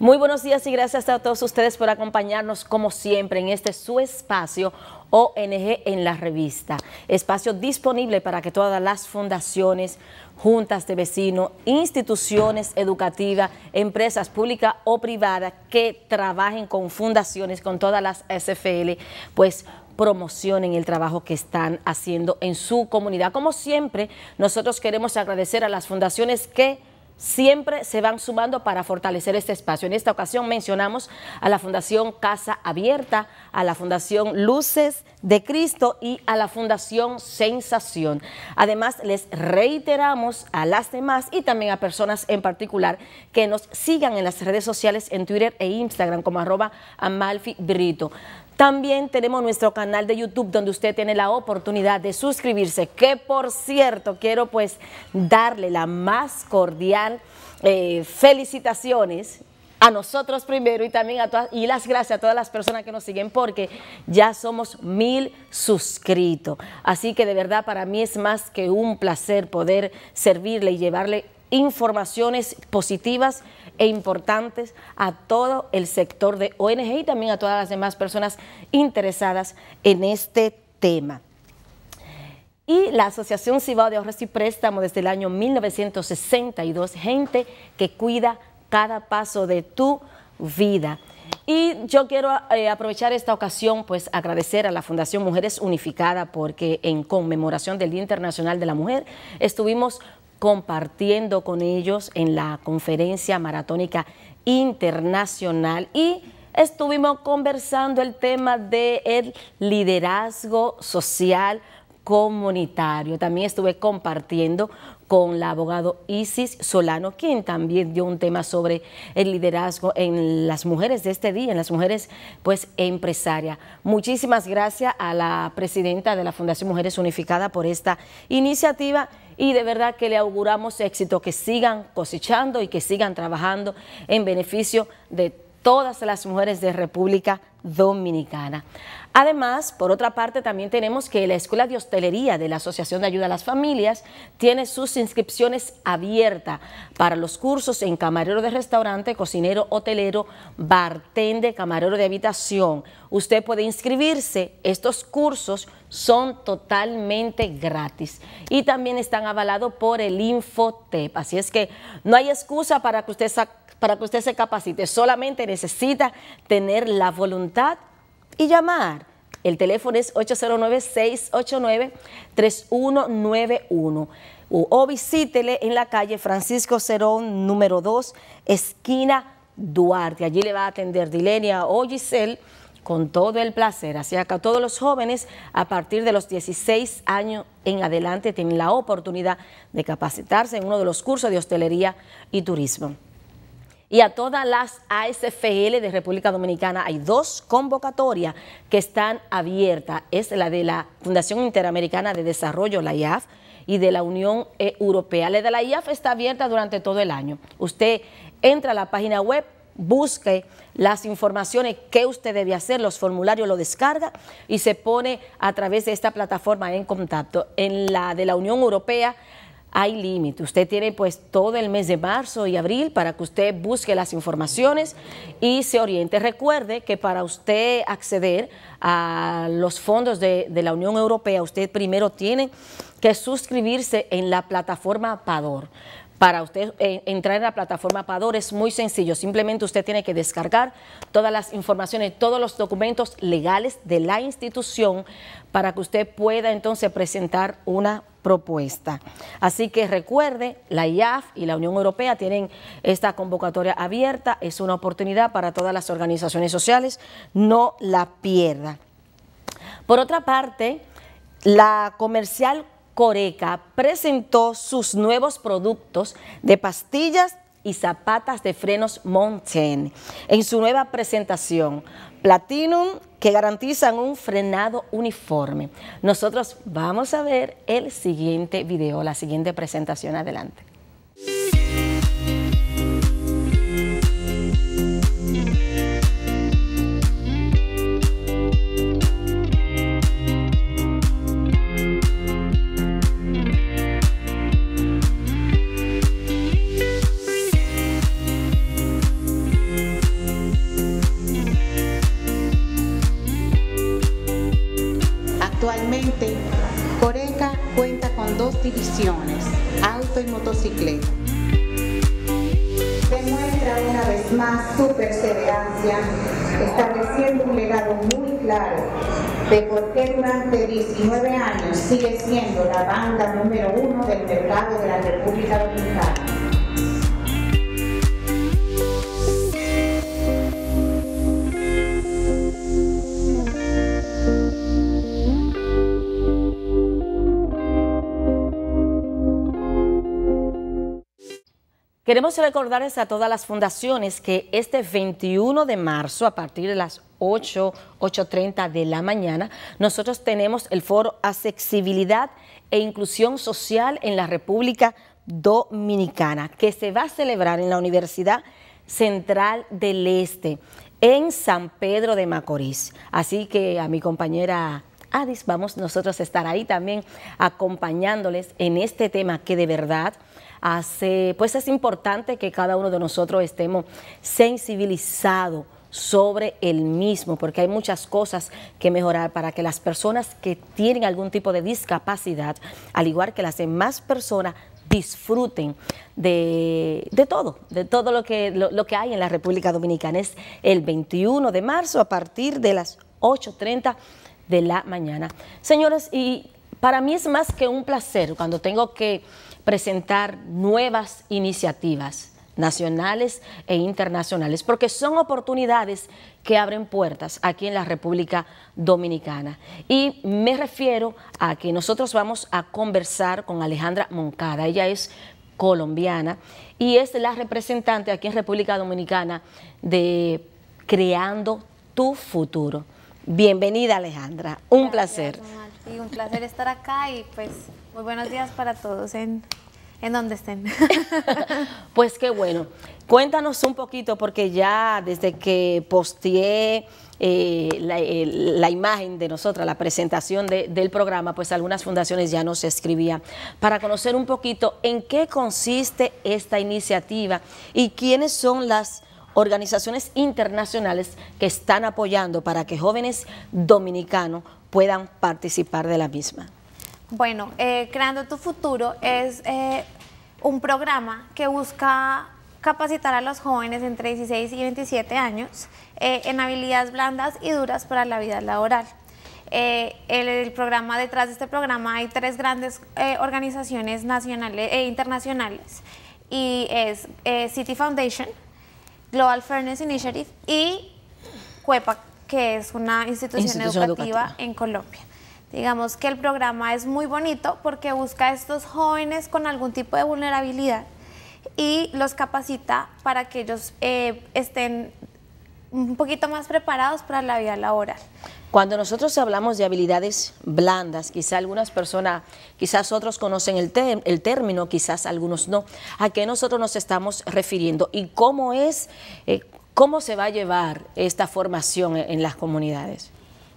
Muy buenos días y gracias a todos ustedes por acompañarnos como siempre en este su espacio ONG en la revista. Espacio disponible para que todas las fundaciones, juntas de vecinos, instituciones educativas, empresas públicas o privadas que trabajen con fundaciones, con todas las SFL, pues promocionen el trabajo que están haciendo en su comunidad. Como siempre, nosotros queremos agradecer a las fundaciones que siempre se van sumando para fortalecer este espacio. En esta ocasión mencionamos a la Fundación Casa Abierta, a la Fundación Luces de Cristo y a la Fundación Sensación. Además, les reiteramos a las demás y también a personas en particular que nos sigan en las redes sociales, en Twitter e Instagram como arroba Amalfi también tenemos nuestro canal de YouTube donde usted tiene la oportunidad de suscribirse, que por cierto quiero pues darle la más cordial eh, felicitaciones a nosotros primero y también a todas, y las gracias a todas las personas que nos siguen porque ya somos mil suscritos. Así que de verdad para mí es más que un placer poder servirle y llevarle informaciones positivas e importantes a todo el sector de ONG y también a todas las demás personas interesadas en este tema. Y la Asociación Cibao de Ahorros y préstamo desde el año 1962, gente que cuida cada paso de tu vida. Y yo quiero eh, aprovechar esta ocasión, pues agradecer a la Fundación Mujeres Unificada porque en conmemoración del Día Internacional de la Mujer estuvimos compartiendo con ellos en la conferencia maratónica internacional y estuvimos conversando el tema de el liderazgo social comunitario. También estuve compartiendo con la abogado Isis Solano, quien también dio un tema sobre el liderazgo en las mujeres de este día, en las mujeres pues empresarias. Muchísimas gracias a la presidenta de la Fundación Mujeres unificada por esta iniciativa y de verdad que le auguramos éxito, que sigan cosechando y que sigan trabajando en beneficio de todas las mujeres de República Dominicana. Además, por otra parte, también tenemos que la Escuela de Hostelería de la Asociación de Ayuda a las Familias tiene sus inscripciones abiertas para los cursos en camarero de restaurante, cocinero, hotelero, bartender, camarero de habitación. Usted puede inscribirse, estos cursos son totalmente gratis y también están avalados por el Infotep. Así es que no hay excusa para que usted, para que usted se capacite, solamente necesita tener la voluntad y llamar el teléfono es 809-689-3191 o visítele en la calle Francisco Cerón, número 2, esquina Duarte. Allí le va a atender Dilenia o Giselle con todo el placer. Así que todos los jóvenes a partir de los 16 años en adelante tienen la oportunidad de capacitarse en uno de los cursos de hostelería y turismo y a todas las ASFL de República Dominicana. Hay dos convocatorias que están abiertas. Es la de la Fundación Interamericana de Desarrollo, la IAF, y de la Unión eh, Europea. La de la IAF está abierta durante todo el año. Usted entra a la página web, busque las informaciones que usted debe hacer, los formularios lo descarga y se pone a través de esta plataforma en contacto. En la de la Unión Europea hay límite. Usted tiene pues todo el mes de marzo y abril para que usted busque las informaciones y se oriente. Recuerde que para usted acceder a los fondos de, de la Unión Europea, usted primero tiene que suscribirse en la plataforma PADOR. Para usted eh, entrar en la plataforma Pador es muy sencillo, simplemente usted tiene que descargar todas las informaciones, todos los documentos legales de la institución para que usted pueda entonces presentar una propuesta. Así que recuerde, la IAF y la Unión Europea tienen esta convocatoria abierta, es una oportunidad para todas las organizaciones sociales, no la pierda. Por otra parte, la comercial Coreca presentó sus nuevos productos de pastillas y zapatas de frenos Mountain en su nueva presentación, Platinum, que garantizan un frenado uniforme. Nosotros vamos a ver el siguiente video, la siguiente presentación. Adelante. divisiones, auto y motocicleta. Demuestra una vez más su perseverancia, estableciendo un legado muy claro de por qué durante 19 años sigue siendo la banda número uno del mercado de la República Dominicana. Queremos recordarles a todas las fundaciones que este 21 de marzo, a partir de las 8, 8.30 de la mañana, nosotros tenemos el foro Accesibilidad e Inclusión Social en la República Dominicana, que se va a celebrar en la Universidad Central del Este, en San Pedro de Macorís. Así que a mi compañera Adis, Vamos nosotros a estar ahí también acompañándoles en este tema que de verdad hace, pues es importante que cada uno de nosotros estemos sensibilizados sobre el mismo, porque hay muchas cosas que mejorar para que las personas que tienen algún tipo de discapacidad, al igual que las demás personas, disfruten de, todo, de todo lo que, lo que hay en la República Dominicana. Es el 21 de marzo a partir de las 8.30 de la mañana. Señores, y para mí es más que un placer cuando tengo que presentar nuevas iniciativas nacionales e internacionales, porque son oportunidades que abren puertas aquí en la República Dominicana. Y me refiero a que nosotros vamos a conversar con Alejandra Moncada, ella es colombiana y es la representante aquí en República Dominicana de Creando tu Futuro. Bienvenida Alejandra, un placer. Y un placer estar acá y pues muy buenos días para todos en, en donde estén. pues qué bueno. Cuéntanos un poquito porque ya desde que posteé eh, eh, la, imagen de nosotras, la presentación del programa, pues algunas fundaciones ya nos escribían para conocer un poquito en qué consiste esta iniciativa y quiénes son las organizaciones internacionales que están apoyando para que jóvenes dominicanos puedan participar de la misma. Bueno, eh, Creando tu Futuro es eh, un programa que busca capacitar a los jóvenes entre 16 y 27 años eh, en habilidades blandas y duras para la vida laboral. el, programa, detrás de este programa hay tres grandes organizaciones nacionales e internacionales y es City Foundation, Global Fairness Initiative y CUEPA, que es una institución, educativa, en Colombia. Digamos que el programa es muy bonito porque busca a estos jóvenes con algún tipo de vulnerabilidad y los capacita para que ellos eh, estén un poquito más preparados para la vida laboral. Cuando nosotros hablamos de habilidades blandas, quizás algunas personas, quizás otros conocen el, el término, quizás algunos no, ¿a qué nosotros nos estamos refiriendo y cómo es, eh, cómo se va a llevar esta formación en, las comunidades?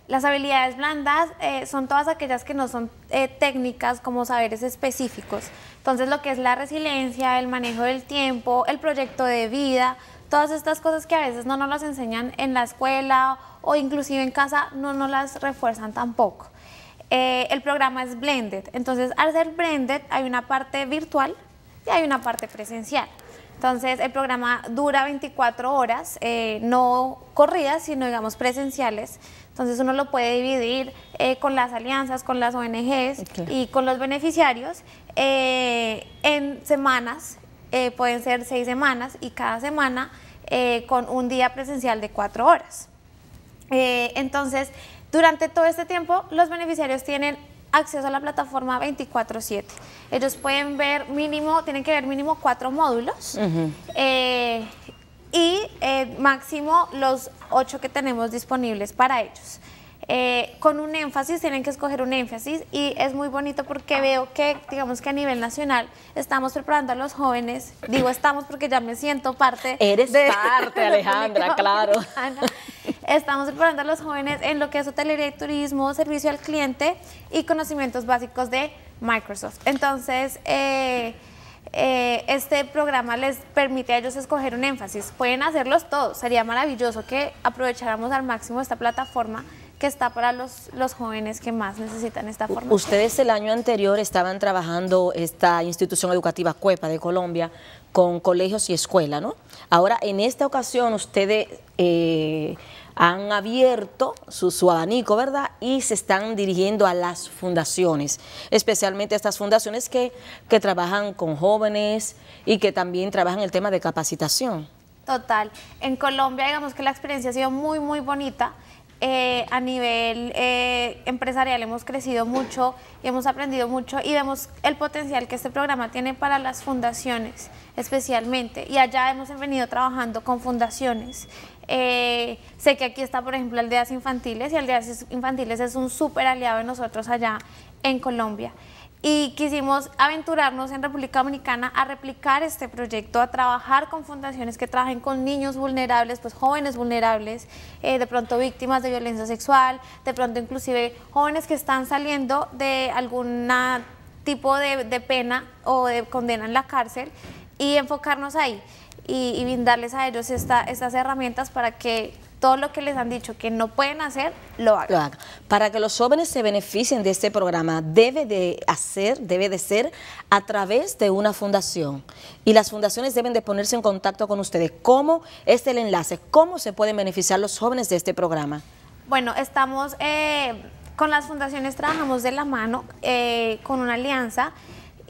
Las habilidades blandas eh, son todas aquellas que no son eh, técnicas como saberes específicos. Entonces lo que es la resiliencia, el manejo del tiempo, el proyecto de vida, todas estas cosas que a veces no nos las enseñan en la escuela o inclusive en casa no nos las refuerzan tampoco. Eh, el programa es blended, entonces al ser blended hay una parte virtual y hay una parte presencial. Entonces el programa dura 24 horas, eh, no corridas, sino digamos presenciales. Entonces uno lo puede dividir eh, con las alianzas, con las ONGs y con los beneficiarios en semanas eh, pueden ser seis semanas y cada semana eh, con un día presencial de cuatro horas. Eh, entonces, durante todo este tiempo, los beneficiarios tienen acceso a la plataforma 24/7. Ellos pueden ver mínimo, tienen que ver mínimo cuatro módulos. y máximo los ocho que tenemos disponibles para ellos. Eh, con un énfasis, tienen que escoger un énfasis y es muy bonito porque veo que, digamos que a nivel nacional estamos preparando a los jóvenes, digo estamos porque ya me siento parte. Eres parte, Alejandra, claro. Estamos preparando a los jóvenes en lo que es hotelería y turismo, servicio al cliente y conocimientos básicos de Microsoft. Entonces, eh, eh, este programa les permite a ellos escoger un énfasis. Pueden hacerlos todos, sería maravilloso que aprovecháramos al máximo esta plataforma que está para los, los jóvenes que más necesitan esta formación. Ustedes el año anterior estaban trabajando esta institución educativa CUEPA de Colombia con colegios y escuelas, ¿no? Ahora, en esta ocasión, ustedes eh, han abierto su, su, abanico, ¿verdad? Y se están dirigiendo a las fundaciones, especialmente a estas fundaciones que, que trabajan con jóvenes y que también trabajan el tema de capacitación. Total. En Colombia, digamos que la experiencia ha sido muy, muy bonita. Eh, a nivel eh, empresarial hemos crecido mucho y hemos aprendido mucho y vemos el potencial que este programa tiene para las fundaciones especialmente. Y allá hemos venido trabajando con fundaciones. Eh, sé que aquí está, por ejemplo, Aldeas Infantiles y Aldeas Infantiles es un súper aliado de nosotros allá en Colombia y quisimos aventurarnos en República Dominicana a replicar este proyecto, a trabajar con fundaciones que trabajen con niños vulnerables, pues jóvenes vulnerables, eh, de pronto víctimas de violencia sexual, de pronto inclusive jóvenes que están saliendo de algún tipo de, pena o de condena en la cárcel y enfocarnos ahí y, brindarles a ellos estas herramientas para que todo lo que les han dicho que no pueden hacer, lo hagan. Para que los jóvenes se beneficien de este programa, debe de hacer, debe de ser a través de una fundación. Y las fundaciones deben de ponerse en contacto con ustedes. ¿Cómo es el enlace? ¿Cómo se pueden beneficiar los jóvenes de este programa? Bueno, estamos... Eh, con las fundaciones trabajamos de la mano eh, con una alianza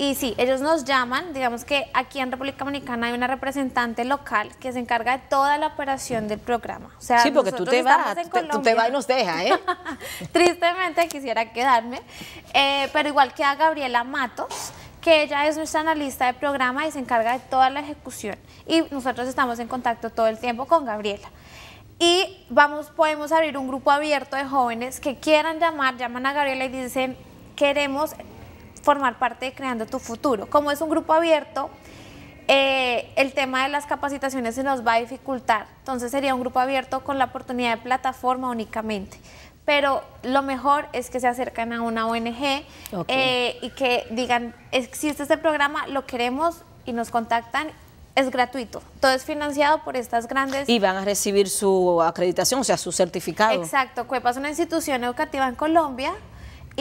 y sí, ellos nos llaman, digamos que aquí en República Dominicana hay una representante local que se encarga de toda la operación del programa. sea, sí, porque tú te vas, tú te vas y nos deja, ¿eh? Tristemente quisiera quedarme, eh, pero igual queda Gabriela Matos, que ella es nuestra analista de programa y se encarga de toda la ejecución. Y nosotros estamos en contacto todo el tiempo con Gabriela y vamos, podemos abrir un grupo abierto de jóvenes que quieran llamar, llaman a Gabriela y dicen, queremos formar parte de Creando tu Futuro. Como es un grupo abierto, eh, el tema de las capacitaciones se nos va a dificultar, entonces sería un grupo abierto con la oportunidad de plataforma únicamente. Pero lo mejor es que se acercan a una ONG eh, y que digan, existe este programa, lo queremos y nos contactan es gratuito, todo es financiado por estas grandes... Y van a recibir su acreditación, o sea, su certificado. Exacto, CUEPA es una institución educativa en Colombia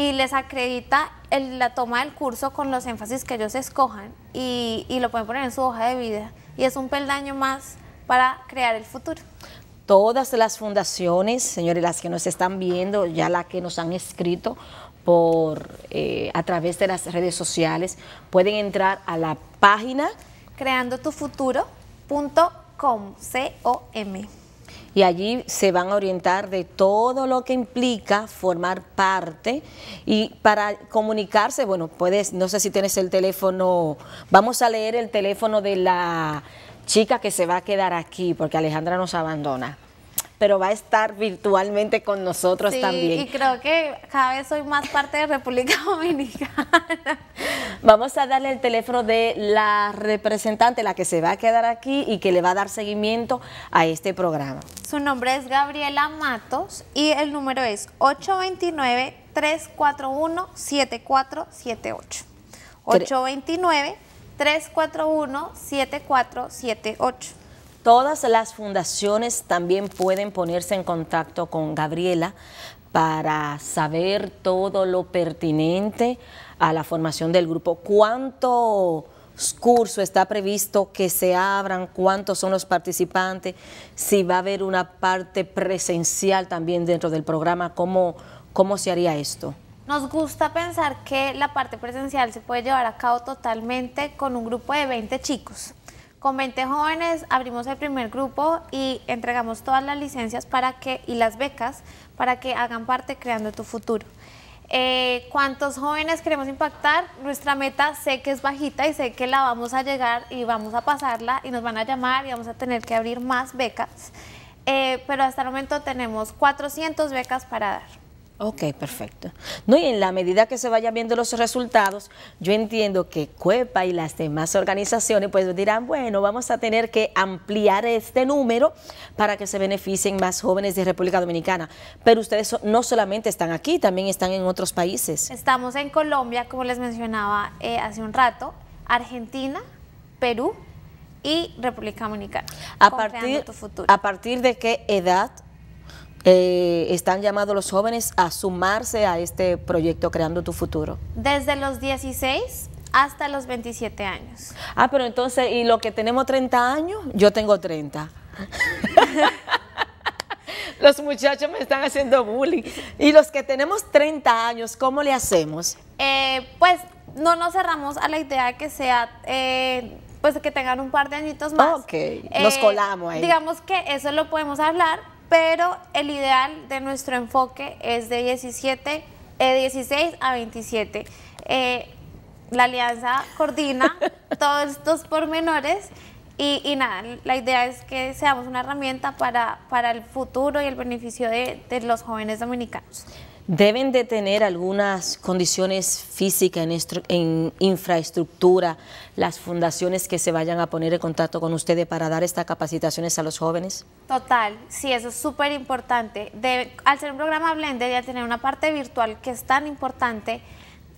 y les acredita la toma del curso con los énfasis que ellos escojan y, lo pueden poner en su hoja de vida. Y es un peldaño más para crear el futuro todas las fundaciones, señores, las que nos están viendo, ya las que nos han escrito por eh, a través de las redes sociales, pueden entrar a la página creandotufuturo.com. C -O -M y allí se van a orientar de todo lo que implica formar parte y para comunicarse, bueno, puedes, no sé si tienes el teléfono, vamos a leer el teléfono de la chica que se va a quedar aquí porque Alejandra nos abandona pero va a estar virtualmente con nosotros sí, también. Y creo que cada vez soy más parte de República Dominicana. Vamos a darle el teléfono de la representante, la que se va a quedar aquí y que le va a dar seguimiento a este programa. Su nombre es Gabriela Matos y el número es 829 341 7478. 829 341 7478. Todas las fundaciones también pueden ponerse en contacto con Gabriela para saber todo lo pertinente a la formación del grupo. ¿Cuánto curso está previsto que se abran? ¿Cuántos son los participantes? Si va a haber una parte presencial también dentro del programa, ¿cómo, cómo se haría esto? Nos gusta pensar que la parte presencial se puede llevar a cabo totalmente con un grupo de 20 chicos. Con 20 jóvenes abrimos el primer grupo y entregamos todas las licencias para que, y las becas para que hagan parte creando tu futuro. Eh, ¿Cuántos jóvenes queremos impactar? Nuestra meta sé que es bajita y sé que la vamos a llegar y vamos a pasarla y nos van a llamar y vamos a tener que abrir más becas. Eh, pero hasta el momento tenemos 400 becas para dar. Ok, perfecto. No, y en la medida que se vayan viendo los resultados, yo entiendo que CUEPA y las demás organizaciones pues dirán, bueno, vamos a tener que ampliar este número para que se beneficien más jóvenes de República Dominicana. Pero ustedes no solamente están aquí, también están en otros países. Estamos en Colombia, como les mencionaba eh, hace un rato, Argentina, Perú y República Dominicana. ¿A partir de qué edad eh, están llamados los jóvenes a sumarse a este proyecto Creando tu Futuro? Desde los 16 hasta los 27 años. Ah, pero entonces, ¿y lo que tenemos 30 años? Yo tengo 30. los muchachos me están haciendo bullying. Y los que tenemos 30 años, ¿cómo le hacemos? Eh, pues no nos cerramos a la idea que sea... Eh, pues que tengan un par de añitos más. Ok, nos colamos ahí. Digamos que eso lo podemos hablar pero el ideal de nuestro enfoque es de 17, 16 eh, a 27. Eh, la alianza coordina todos estos pormenores y, nada, la idea es que seamos una herramienta para, el futuro y el beneficio de los jóvenes dominicanos deben de tener algunas condiciones físicas en, infraestructura las fundaciones que se vayan a poner en contacto con ustedes para dar estas capacitaciones a los jóvenes? Total, sí, eso es súper importante. Al ser un programa Blended y al tener una parte virtual que es tan importante,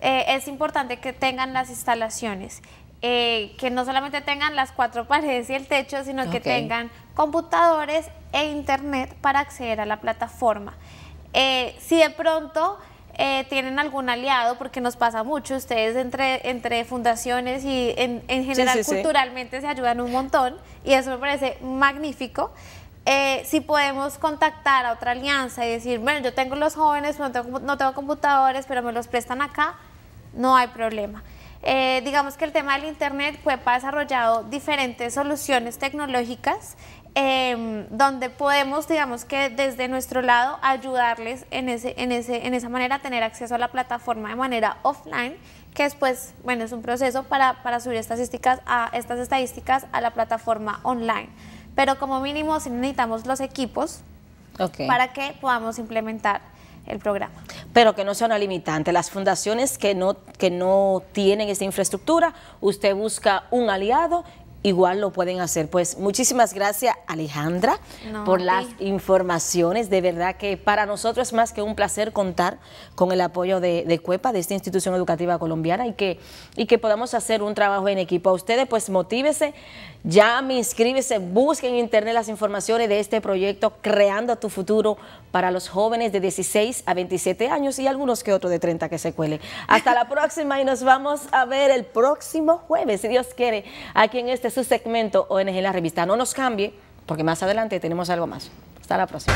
eh, es importante que tengan las instalaciones. Eh, que no solamente tengan las cuatro paredes y el techo, sino que tengan computadores e internet para acceder a la plataforma. Eh, si de pronto eh, tienen algún aliado, porque nos pasa mucho, ustedes entre, entre fundaciones y en, general culturalmente se ayudan un montón y eso me parece magnífico. Eh, si podemos contactar a otra alianza y decir, bueno, yo tengo los jóvenes, no tengo, no tengo computadores, pero me los prestan acá, no hay problema. digamos que el tema del Internet, CUEPA ha desarrollado diferentes soluciones tecnológicas Em, donde podemos, digamos que desde nuestro lado, ayudarles en, ese, en, ese, en esa manera a tener acceso a la plataforma de manera offline, que después, bueno, es un proceso para, subir estadísticas a, estas estadísticas a la plataforma online. Pero como mínimo si necesitamos los equipos para que podamos implementar el programa. Pero que no sea una limitante. Las fundaciones que no, que no tienen esta infraestructura, usted busca un aliado, igual lo pueden hacer. Pues muchísimas gracias. Alejandra, por las informaciones. De verdad que para nosotros es más que un placer contar con el apoyo de, CUEPA, de esta institución educativa colombiana, y que, y que podamos hacer un trabajo en equipo. A ustedes, pues motívese, llame, inscríbese, busquen en internet las informaciones de este proyecto Creando tu Futuro para los jóvenes de 16 a 27 años y algunos que otros de 30 que se cuelen. Hasta la próxima y nos vamos a ver el próximo jueves, si Dios quiere, aquí en este su segmento ONG en la revista. No nos cambie porque más adelante tenemos algo más. Hasta la próxima.